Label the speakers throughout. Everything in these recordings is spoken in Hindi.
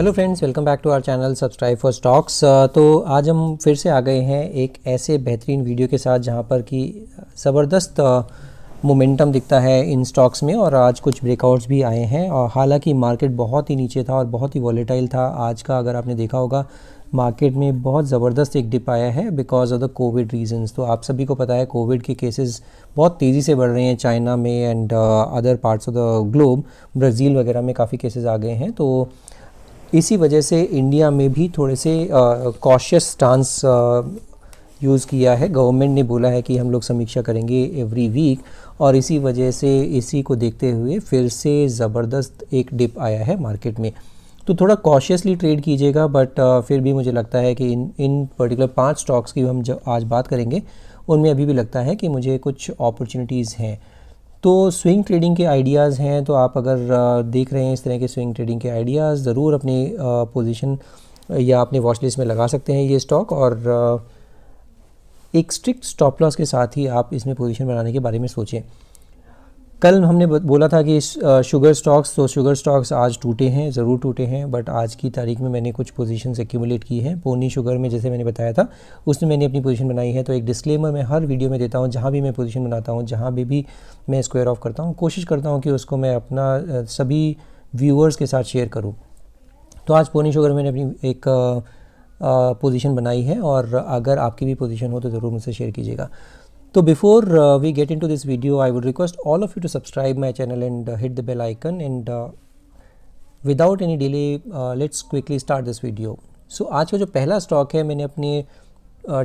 Speaker 1: hello friends welcome back to our channel subscribe for stocks तो आज हम फिर से आ गए हैं एक ऐसे बेहतरीन वीडियो के साथ जहां पर कि uh, ज़बरदस्त मोमेंटम uh, दिखता है इन स्टॉक्स में और आज कुछ ब्रेकआउट्स भी आए हैं और हालांकि मार्केट बहुत ही नीचे था और बहुत ही वॉलेटाइल था आज का अगर आपने देखा होगा मार्केट में बहुत ज़बरदस्त एक डिप आया है because of the COVID reasons तो आप सभी को पता है कोविड के केसेस बहुत तेज़ी से बढ़ रहे हैं चाइना में and other parts of the globe Brazil वगैरह में काफ़ी केसेस आ गए हैं तो इसी वजह से इंडिया में भी थोड़े से कॉशियस स्टांस यूज़ किया है गवर्नमेंट ने बोला है कि हम लोग समीक्षा करेंगे एवरी वीक और इसी वजह से इसी को देखते हुए फिर से ज़बरदस्त एक डिप आया है मार्केट में तो थोड़ा कॉशियसली ट्रेड कीजिएगा बट फिर भी मुझे लगता है कि इन इन पर्टिकुलर पांच स्टॉक्स की हम जब आज बात करेंगे उनमें अभी भी लगता है कि मुझे कुछ अपॉर्चुनिटीज़ हैं तो स्विंग ट्रेडिंग के आइडियाज़ हैं तो आप अगर देख रहे हैं इस तरह के स्विंग ट्रेडिंग के आइडियाज़ ज़रूर अपनी पोजीशन या अपने वॉच लिस्ट में लगा सकते हैं ये स्टॉक और एक स्ट्रिक्ट स्टॉप लॉस के साथ ही आप इसमें पोजीशन बनाने के बारे में सोचें कल हमने बोला था कि शुगर स्टॉक्स तो शुगर स्टॉक्स आज टूटे हैं ज़रूर टूटे हैं बट आज की तारीख में मैंने कुछ पोजीशंस एक्यूमुलेट की है पोनी शुगर में जैसे मैंने बताया था उसमें मैंने अपनी पोजीशन बनाई है तो एक डिस्क्लेमर मैं हर वीडियो में देता हूँ जहाँ भी मैं पोजीशन बनाता हूँ जहाँ भी भी मैं स्क्वायर ऑफ करता हूँ कोशिश करता हूँ कि उसको मैं अपना सभी व्यूअर्स के साथ शेयर करूँ तो आज पोनी शुगर मैंने अपनी एक पोजिशन बनाई है और अगर आपकी भी पोजिशन हो तो ज़रूर मुझसे शेयर कीजिएगा तो before we get into this video I would request all of you to subscribe my channel and hit the bell icon and without any delay let's quickly start this video so आज का जो पहला स्टॉक है मैंने अपने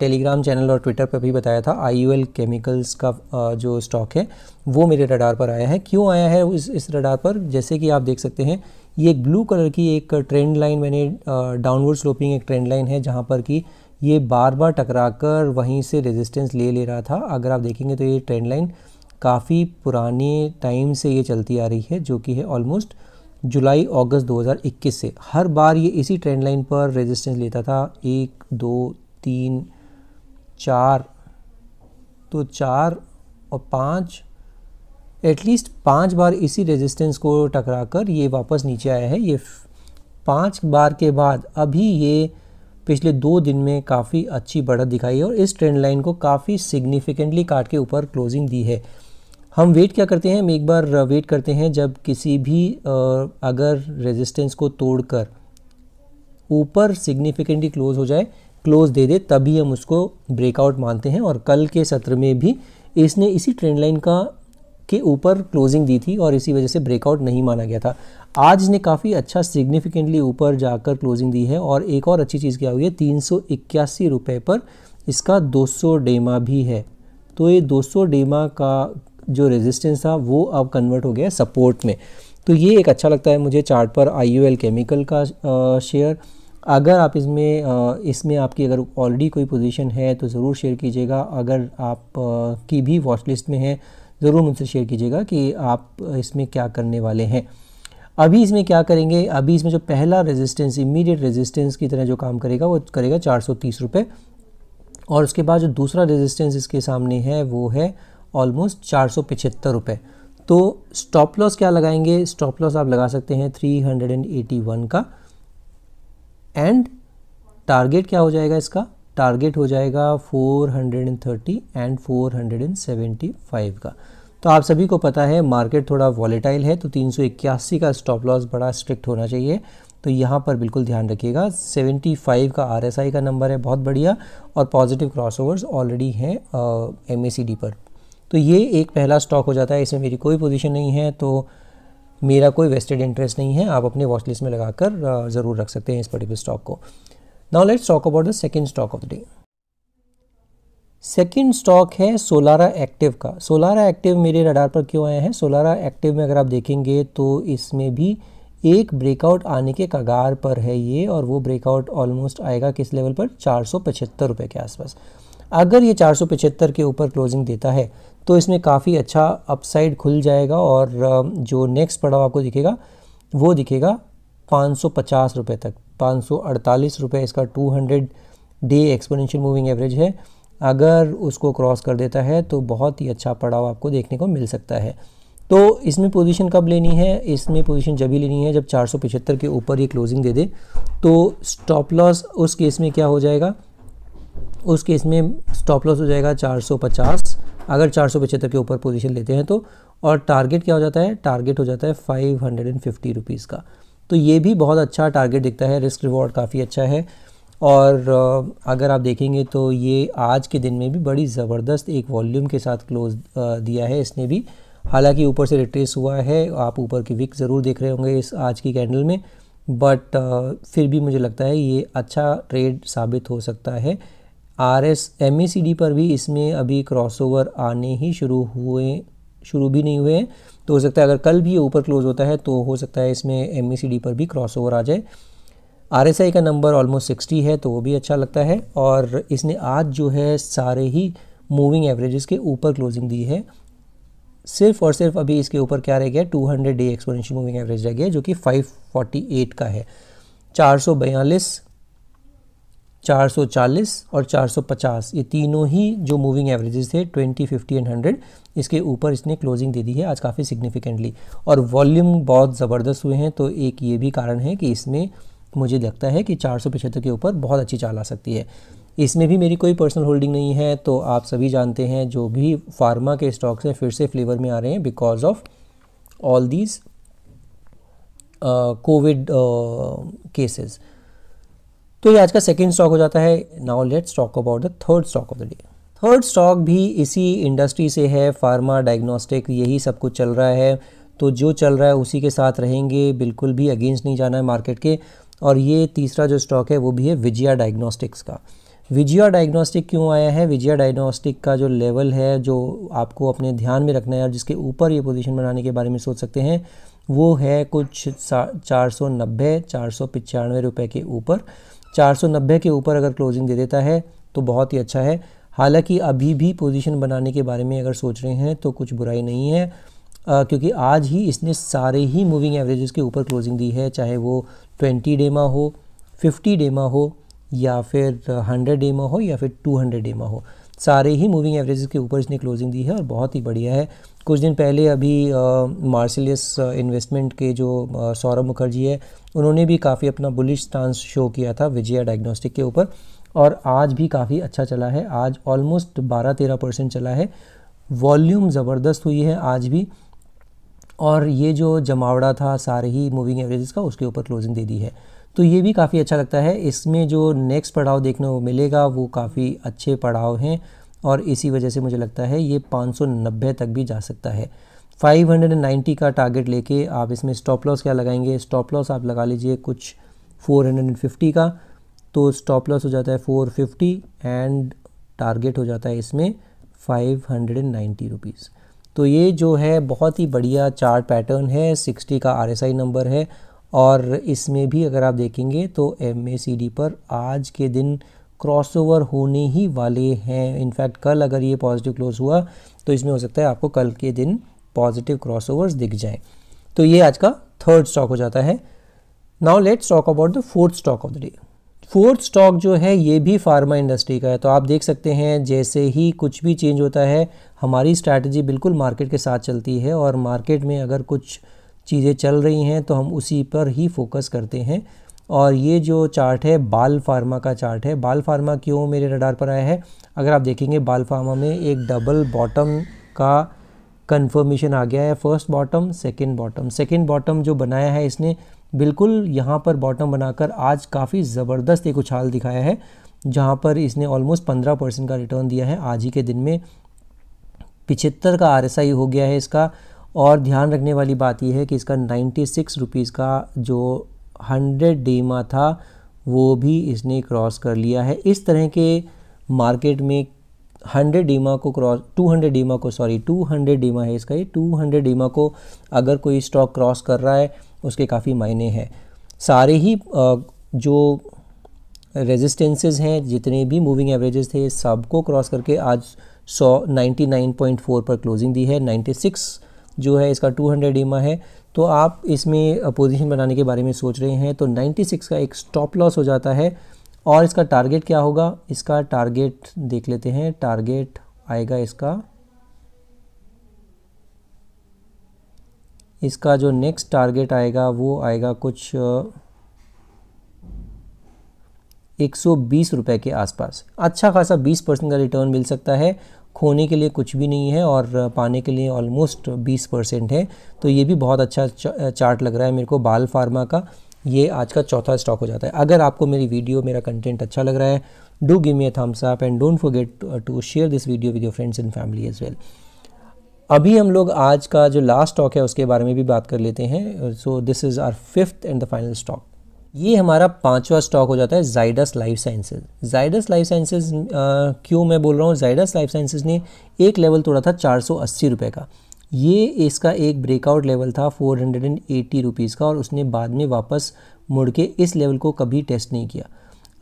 Speaker 1: टेलीग्राम uh, चैनल और ट्विटर पर भी बताया था आई यू एल केमिकल्स का uh, जो स्टॉक है वो मेरे रडार पर आया है क्यों आया है इस इस रडार पर जैसे कि आप देख सकते हैं ये ब्लू कलर की एक ट्रेंड लाइन मैंने डाउनवर्ड uh, स्लोपिंग एक ट्रेंड लाइन है जहाँ पर कि ये बार बार टकराकर वहीं से रेजिस्टेंस ले ले रहा था अगर आप देखेंगे तो ये ट्रेंड लाइन काफ़ी पुराने टाइम से ये चलती आ रही है जो कि है ऑलमोस्ट जुलाई अगस्त 2021 से हर बार ये इसी ट्रेंड लाइन पर रेजिस्टेंस लेता था एक दो तीन चार तो चार और पाँच एटलीस्ट पाँच बार इसी रेजिस्टेंस को टकरा कर ये वापस नीचे आया है ये पाँच बार के बाद अभी ये पिछले दो दिन में काफ़ी अच्छी बढ़त दिखाई है और इस ट्रेंड लाइन को काफ़ी सिग्निफिकेंटली काट के ऊपर क्लोजिंग दी है हम वेट क्या करते हैं हम एक बार वेट uh, करते हैं जब किसी भी uh, अगर रेजिस्टेंस को तोड़कर ऊपर सिग्निफिकेंटली क्लोज हो जाए क्लोज दे दे तभी हम उसको ब्रेकआउट मानते हैं और कल के सत्र में भी इसने इसी ट्रेंड लाइन का के ऊपर क्लोजिंग दी थी और इसी वजह से ब्रेकआउट नहीं माना गया था आज ने काफ़ी अच्छा सिग्निफिकेंटली ऊपर जाकर क्लोजिंग दी है और एक और अच्छी चीज़ क्या हुई है तीन सौ पर इसका 200 डेमा भी है तो ये 200 डेमा का जो रेजिस्टेंस था वो अब कन्वर्ट हो गया सपोर्ट में तो ये एक अच्छा लगता है मुझे चार्ट पर आई केमिकल का शेयर अगर आप इसमें इसमें आपकी अगर ऑलरेडी कोई पोजीशन है तो ज़रूर शेयर कीजिएगा अगर आप की भी वॉच लिस्ट में है ज़रूर मुझसे शेयर कीजिएगा कि आप इसमें क्या करने वाले हैं अभी इसमें क्या करेंगे अभी इसमें जो पहला रेजिस्टेंस इमीडिएट रेजिस्टेंस की तरह जो काम करेगा वो करेगा चार रुपये और उसके बाद जो दूसरा रेजिस्टेंस इसके सामने है वो है ऑलमोस्ट चार रुपये तो स्टॉप लॉस क्या लगाएंगे स्टॉप लॉस आप लगा सकते हैं 381 का एंड टारगेट क्या हो जाएगा इसका टारगेट हो जाएगा 430 एंड 475 का तो आप सभी को पता है मार्केट थोड़ा वॉलेटाइल है तो 381 का स्टॉप लॉस बड़ा स्ट्रिक्ट होना चाहिए तो यहाँ पर बिल्कुल ध्यान रखिएगा 75 का आरएसआई का नंबर है बहुत बढ़िया और पॉजिटिव क्रॉसओवर्स ऑलरेडी हैं एम पर तो ये एक पहला स्टॉक हो जाता है इसमें मेरी कोई पोजिशन नहीं है तो मेरा कोई वेस्टेड इंटरेस्ट नहीं है आप अपने वॉचलिस्ट में लगाकर ज़रूर रख सकते हैं इस पर्टिकुलर स्टॉक को now let's talk about the second stock of the day second stock है सोलारा एक्टिव का सोलारा एक्टिव मेरे रडार पर क्यों आया है सोलारा एक्टिव में अगर आप देखेंगे तो इसमें भी एक ब्रेकआउट आने के कगार पर है ये और वो ब्रेकआउट ऑलमोस्ट आएगा किस लेवल पर चार सौ रुपये के आसपास अगर ये चार सौ के ऊपर क्लोजिंग देता है तो इसमें काफ़ी अच्छा अपसाइड खुल जाएगा और जो नेक्स्ट पड़ाव आपको दिखेगा वो दिखेगा पाँच सौ पचास रुपये तक पाँच सौ अड़तालीस रुपये इसका two hundred day exponential moving average है अगर उसको क्रॉस कर देता है तो बहुत ही अच्छा पड़ाव आपको देखने को मिल सकता है तो इसमें पोजीशन कब लेनी है इसमें पोजीशन जब ही लेनी है जब 475 के ऊपर ये क्लोजिंग दे दे तो स्टॉप लॉस उस केस में क्या हो जाएगा उस केस में स्टॉप लॉस हो जाएगा 450 अगर 475 के ऊपर पोजीशन लेते हैं तो और टारगेट क्या हो जाता है टारगेट हो जाता है फाइव हंड्रेड का तो ये भी बहुत अच्छा टारगेट दिखता है रिस्क रिवॉर्ड काफ़ी अच्छा है और अगर आप देखेंगे तो ये आज के दिन में भी बड़ी ज़बरदस्त एक वॉल्यूम के साथ क्लोज दिया है इसने भी हालांकि ऊपर से रिट्रेस हुआ है आप ऊपर की विक ज़रूर देख रहे होंगे इस आज की कैंडल में बट फिर भी मुझे लगता है ये अच्छा ट्रेड साबित हो सकता है R S M A C D पर भी इसमें अभी क्रॉसओवर आने ही शुरू हुए शुरू भी नहीं हुए हैं तो हो सकता है अगर कल भी ये ऊपर क्लोज़ होता है तो हो सकता है इसमें एम e पर भी क्रॉस ओवर आ जाए आर का नंबर ऑलमोस्ट सिक्सटी है तो वो भी अच्छा लगता है और इसने आज जो है सारे ही मूविंग एवरेजेस के ऊपर क्लोजिंग दी है सिर्फ और सिर्फ अभी इसके ऊपर क्या रह गया 200 डे एक्सपोनेंशियल मूविंग एवरेज रह गया जो कि 548 का है चार 440 और 450 ये तीनों ही जो मूविंग एवरेजेस थे 20, 50 एंड 100 इसके ऊपर इसने क्लोजिंग दे दी है आज काफ़ी सिग्निफिकेंटली और वॉल्यूम बहुत ज़बरदस्त हुए हैं तो एक ये भी कारण है कि इसमें मुझे लगता है कि चार के ऊपर बहुत अच्छी चाल आ सकती है इसमें भी मेरी कोई पर्सनल होल्डिंग नहीं है तो आप सभी जानते हैं जो भी फार्मा के स्टॉक्स हैं फिर से फ्लेवर में आ रहे हैं because of all these Covid cases तो ये आज का सेकेंड स्टॉक हो जाता है now let's talk about the third stock of the day third stock भी इसी इंडस्ट्री से है फार्मा डायग्नोस्टिक यही सब कुछ चल रहा है तो जो चल रहा है उसी के साथ रहेंगे बिल्कुल भी अगेंस्ट नहीं जाना है मार्केट के और ये तीसरा जो स्टॉक है वो भी है विजया डायग्नोस्टिक्स का विजया डायग्नोस्टिक क्यों आया है विजया डायग्नोस्टिक का जो लेवल है जो आपको अपने ध्यान में रखना है और जिसके ऊपर ये पोजीशन बनाने के बारे में सोच सकते हैं वो है कुछ चार सौ नब्बे चार सौ पचानवे रुपये के ऊपर 490 के ऊपर अगर क्लोजिंग दे देता है तो बहुत ही अच्छा है हालांकि अभी भी पोजीशन बनाने के बारे में अगर सोच रहे हैं तो कुछ बुराई नहीं है आ, क्योंकि आज ही इसने सारे ही मूविंग एवरेजेस के ऊपर क्लोजिंग दी है चाहे वो 20 डेमा हो 50 डेमा हो या फिर 100 डेमा हो या फिर 200 डेमा हो सारे ही मूविंग एवरेज के ऊपर इसने क्लोजिंग दी है और बहुत ही बढ़िया है कुछ दिन पहले अभी मार्सिलियस इन्वेस्टमेंट के जो सौरभ मुखर्जी है उन्होंने भी काफ़ी अपना बुलिश स्टांस शो किया था विजया डायग्नोस्टिक के ऊपर और आज भी काफ़ी अच्छा चला है आज ऑलमोस्ट बारह तेरह परसेंट चला है वॉल्यूम ज़बरदस्त हुई है आज भी और ये जो जमावड़ा था सारे ही मूविंग एवरेजेस का उसके ऊपर क्लोजिंग दे दी है तो ये भी काफ़ी अच्छा लगता है इसमें जो नेक्स्ट पड़ाव देखने को मिलेगा वो काफ़ी अच्छे पड़ाव हैं और इसी वजह से मुझे लगता है ये 590 तक भी जा सकता है 590 का टारगेट लेके आप इसमें स्टॉप लॉस क्या लगाएंगे स्टॉप लॉस आप लगा लीजिए कुछ 450 का तो स्टॉप लॉस हो जाता है 450 एंड टारगेट हो जाता है इसमें 590 हंड्रेड तो ये जो है बहुत ही बढ़िया चार्ट पैटर्न है 60 का आरएसआई नंबर है और इसमें भी अगर आप देखेंगे तो एम पर आज के दिन क्रॉसओवर होने ही वाले हैं इनफैक्ट कल अगर ये पॉजिटिव क्लोज हुआ तो इसमें हो सकता है आपको कल के दिन पॉजिटिव क्रॉसओवर्स दिख जाएं तो ये आज का थर्ड स्टॉक हो जाता है now let's talk about the fourth stock of the day fourth stock जो है ये भी फार्मा इंडस्ट्री का है तो आप देख सकते हैं जैसे ही कुछ भी चेंज होता है हमारी स्ट्रैटेजी बिल्कुल मार्केट के साथ चलती है और मार्केट में अगर कुछ चीज़ें चल रही हैं तो हम उसी पर ही फोकस करते हैं और ये जो चार्ट है बाल फार्मा का चार्ट है बाल फार्मा क्यों मेरे रडार पर आया है अगर आप देखेंगे बाल फार्मा में एक डबल बॉटम का कन्फर्मेशन आ गया है first bottom second bottom second bottom जो बनाया है इसने बिल्कुल यहाँ पर बॉटम बनाकर आज काफ़ी ज़बरदस्त एक उछाल दिखाया है जहाँ पर इसने ऑलमोस्ट पंद्रह परसेंट का रिटर्न दिया है आज ही के दिन में पिछहत्तर का आर हो गया है इसका और ध्यान रखने वाली बात यह है कि इसका नाइन्टी सिक्स रुपीज़ का जो हंड्रेड डीमा था वो भी इसने क्रॉस कर लिया है इस तरह के मार्केट में हंड्रेड डीमा को क्रॉस टू हंड्रेड डीमा को सॉरी टू हंड्रेड डीमा है इसका ये टू हंड्रेड डीमा को अगर कोई स्टॉक क्रॉस कर रहा है उसके काफ़ी मायने हैं सारे ही जो रेजिस्टेंसेज हैं जितने भी मूविंग एवरेजेस थे सबको क्रॉस करके आज सौ नाइन्टी नाइन पॉइंट फोर पर क्लोजिंग दी है नाइन्टी सिक्स जो है इसका 200 हंड्रेड है तो आप इसमें पोजीशन बनाने के बारे में सोच रहे हैं तो 96 का एक स्टॉप लॉस हो जाता है और इसका टारगेट क्या होगा इसका टारगेट देख लेते हैं टारगेट आएगा इसका इसका जो नेक्स्ट टारगेट आएगा वो आएगा कुछ एक सौ बीस के आसपास अच्छा खासा बीस परसेंट का रिटर्न मिल सकता है खोने के लिए कुछ भी नहीं है और पाने के लिए ऑलमोस्ट 20 परसेंट है तो ये भी बहुत अच्छा चार्ट लग रहा है मेरे को बाल फार्मा का ये आज का चौथा स्टॉक हो जाता है अगर आपको मेरी वीडियो मेरा कंटेंट अच्छा लग रहा है do give me a thumbs up and don't forget to share this video with your friends and family as well अभी हम लोग आज का जो लास्ट स्टॉक है उसके बारे में भी बात कर लेते हैं so this is our fifth and the final stock ये हमारा पांचवा स्टॉक हो जाता है जाइडस लाइफ साइंसेज जाइडस लाइफ साइंसेज क्यों मैं बोल रहा हूँ जाइडस लाइफ साइंसेज ने एक लेवल तोड़ा था चार सौ अस्सी रुपये का ये इसका एक ब्रेकआउट लेवल था four hundred and eighty rupees का और उसने बाद में वापस मुड़ के इस लेवल को कभी टेस्ट नहीं किया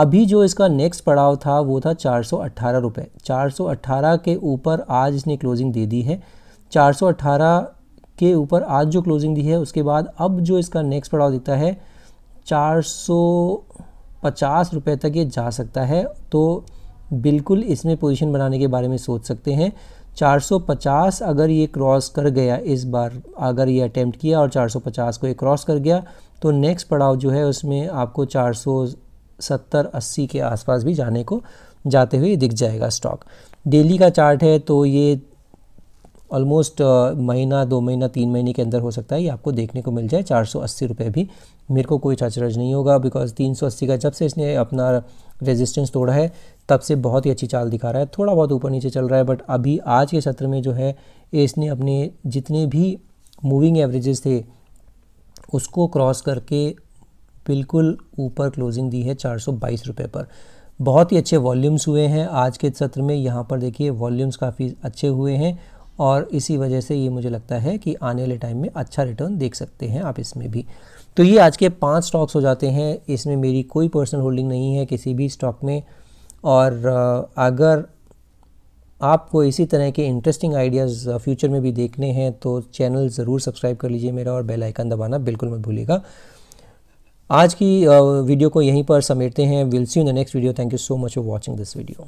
Speaker 1: अभी जो इसका नेक्स्ट पड़ाव था वो था चार सौ अट्ठारह रुपये चार सौ अट्ठारह के ऊपर आज इसने क्लोजिंग दे दी है चार सौ अट्ठारह के ऊपर आज जो क्लोजिंग दी है उसके बाद अब जो इसका नेक्स्ट पड़ाव दिखता है चार सौ पचास रुपये तक ये जा सकता है तो बिल्कुल इसमें पोजीशन बनाने के बारे में सोच सकते हैं 450 अगर ये क्रॉस कर गया इस बार अगर ये अटैम्प्ट किया और 450 को ये क्रॉस कर गया तो नेक्स्ट पड़ाव जो है उसमें आपको 470 सौ के आसपास भी जाने को जाते हुए दिख जाएगा स्टॉक डेली का चार्ट है तो ये ऑलमोस्ट uh, महीना दो महीना तीन महीने के अंदर हो सकता है ये आपको देखने को मिल जाए चार सौ अस्सी रुपये भी मेरे को कोई चाचरज नहीं होगा बिकॉज तीन सौ अस्सी का जब से इसने अपना रेजिस्टेंस तोड़ा है तब से बहुत ही अच्छी चाल दिखा रहा है थोड़ा बहुत ऊपर नीचे चल रहा है बट अभी आज के सत्र में जो है इसने अपने जितने भी मूविंग एवरेजेस थे उसको क्रॉस करके बिल्कुल ऊपर क्लोजिंग दी है चार रुपए पर बहुत ही अच्छे वॉल्यूम्स हुए हैं आज के सत्र में यहाँ पर देखिए वॉल्यूम्स काफ़ी अच्छे हुए हैं और इसी वजह से ये मुझे लगता है कि आने वाले टाइम में अच्छा रिटर्न देख सकते हैं आप इसमें भी तो ये आज के पांच स्टॉक्स हो जाते हैं इसमें मेरी कोई पर्सनल होल्डिंग नहीं है किसी भी स्टॉक में और अगर आपको इसी तरह के इंटरेस्टिंग आइडियाज़ फ्यूचर में भी देखने हैं तो चैनल ज़रूर सब्सक्राइब कर लीजिए मेरा और बेल आइकन दबाना बिल्कुल मत भूलिएगा आज की वीडियो को यहीं पर समेटते हैं will see in the next video thank you so much for watching this video